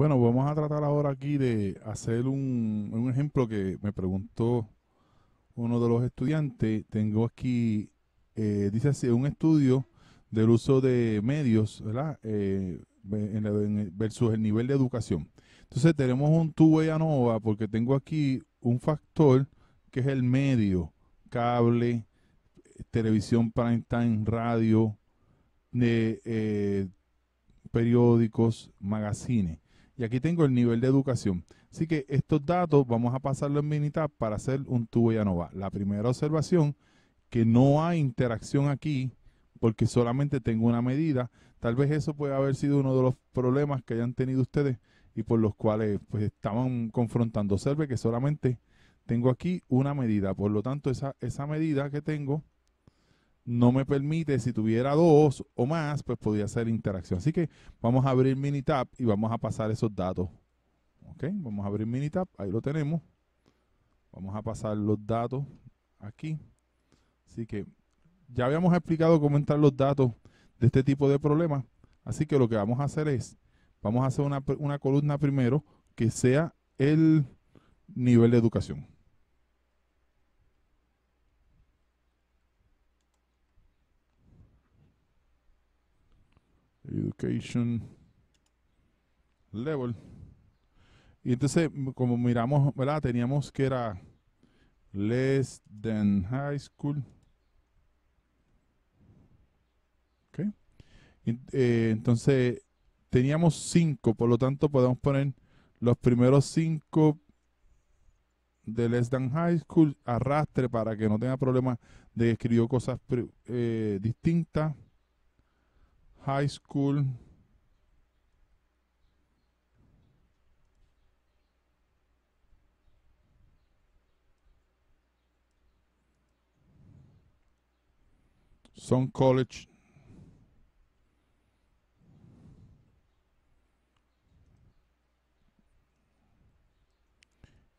Bueno, vamos a tratar ahora aquí de hacer un, ejemplo que me preguntó uno de los estudiantes. Tengo aquí, eh, dice así, un estudio del uso de medios, ¿verdad? Eh, versus el nivel de educación. Entonces tenemos un tubo ANOVA porque tengo aquí un factor que es el medio, cable, televisión prime time, radio, eh, periódicos, magazines. Y aquí tengo el nivel de educación. Así que estos datos vamos a pasarlo en Minitab para hacer un tubo Yanova. La primera observación, que no hay interacción aquí porque solamente tengo una medida. Tal vez eso puede haber sido uno de los problemas que hayan tenido ustedes y por los cuales pues, estaban confrontando. Observe que solamente tengo aquí una medida. Por lo tanto, esa medida que tengo no me permite, si tuviera dos o más, pues podría hacer interacción. Así que vamos a abrir Minitab y vamos a pasar esos datos. Ok, vamos a abrir Minitab, ahí lo tenemos. Vamos a pasar los datos aquí. Así que ya habíamos explicado cómo entrar los datos de este tipo de problemas. Así que lo que vamos a hacer es, vamos a hacer una, una columna primero que sea el nivel de educación. Education Level. Y entonces, como miramos, Teníamos que era less than high school. Okay. Eh, entonces, teníamos cinco, por lo tanto, podemos poner los primeros cinco de less than high school arrastre para que no tenga problemas de escribir cosas eh, distintas high school. Some college.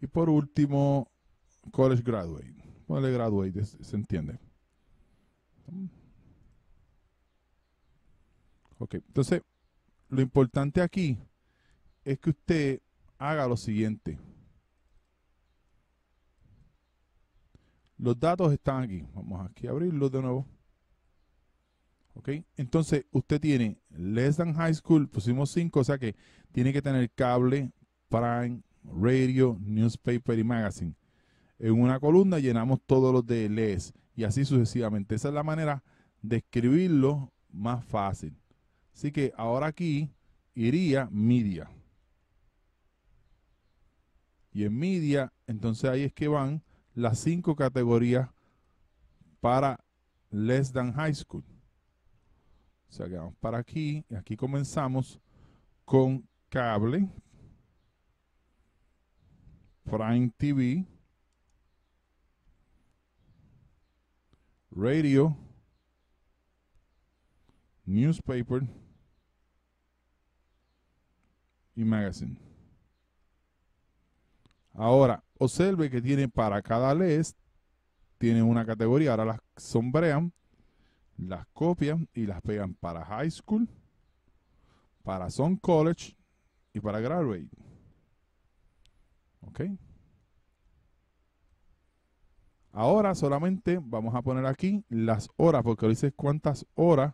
Y por último, college graduate. College graduate, se entiende. Ok, entonces, lo importante aquí es que usted haga lo siguiente. Los datos están aquí. Vamos aquí a abrirlos de nuevo. ¿Ok? Entonces, usted tiene Less Than High School, pusimos cinco, o sea que tiene que tener cable, prime, radio, newspaper y magazine. En una columna llenamos todos los de Less y así sucesivamente. Esa es la manera de escribirlo más fácil. Así que ahora aquí iría media. Y en media, entonces ahí es que van las cinco categorías para Less Than High School. O sea que vamos para aquí. Y aquí comenzamos con cable, Prime TV, radio, newspaper y magazine. Ahora, observe que tiene para cada list, tiene una categoría, ahora las sombrean, las copian y las pegan para high school, para son college y para graduate. ¿Ok? Ahora solamente vamos a poner aquí las horas, porque dice cuántas horas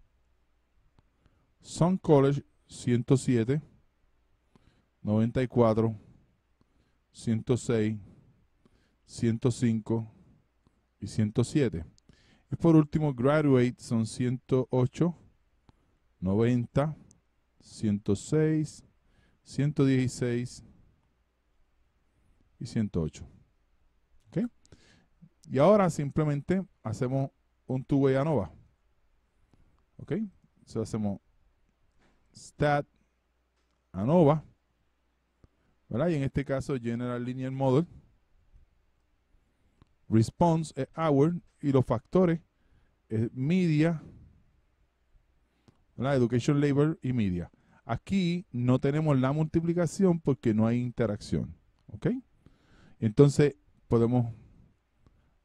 Sun College 107, 94, 106, 105 y 107. Y por último, Graduate son 108, 90, 106, 116 y 108. ¿Ok? Y ahora simplemente hacemos un two way ANOVA. ¿Ok? Entonces hacemos Stat ANOVA, ¿verdad? Y en este caso General Linear Model. Response es Hour y los factores es Media, ¿verdad? Education Labor y Media. Aquí no tenemos la multiplicación porque no hay interacción, ¿ok? Entonces podemos,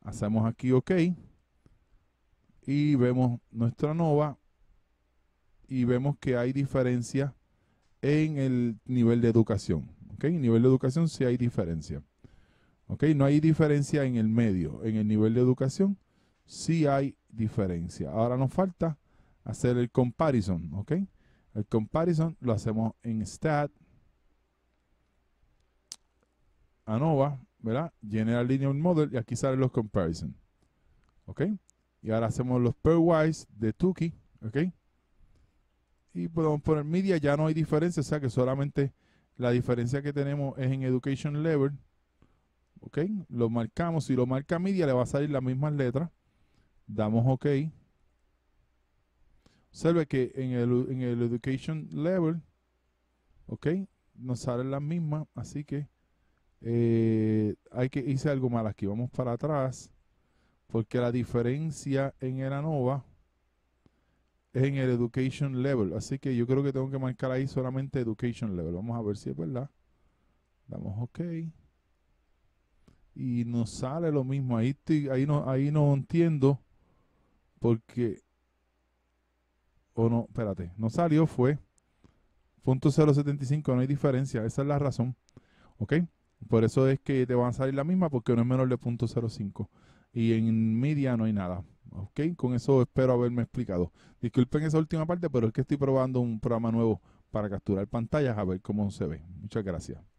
hacemos aquí OK y vemos nuestra ANOVA y vemos que hay diferencia en el nivel de educación. ¿ok? En nivel de educación sí hay diferencia. ¿ok? No hay diferencia en el medio. En el nivel de educación sí hay diferencia. Ahora nos falta hacer el comparison. ¿ok? El comparison lo hacemos en STAT. ANOVA, ¿verdad? General Linear Model y aquí salen los comparison. ¿Ok? Y ahora hacemos los pairwise de Tukey ¿ok? y podemos poner media, ya no hay diferencia, o sea que solamente la diferencia que tenemos es en education level, ok, lo marcamos, si lo marca media le va a salir la misma letra. damos ok, observe que en el, en el education level, ok, nos sale las mismas, así que eh, hay que hice algo mal aquí, vamos para atrás, porque la diferencia en Eranova. Es en el education level. Así que yo creo que tengo que marcar ahí solamente education level. Vamos a ver si es verdad. Damos OK. Y nos sale lo mismo. Ahí, ahí, no, ahí no entiendo porque... O no, espérate. No salió, fue. Punto 0.75, no hay diferencia. Esa es la razón. ¿Ok? Por eso es que te van a salir la misma porque no es menor de punto 0.5. Y en media no hay nada. ¿Ok? Con eso espero haberme explicado. Disculpen esa última parte, pero es que estoy probando un programa nuevo para capturar pantallas a ver cómo se ve. Muchas gracias.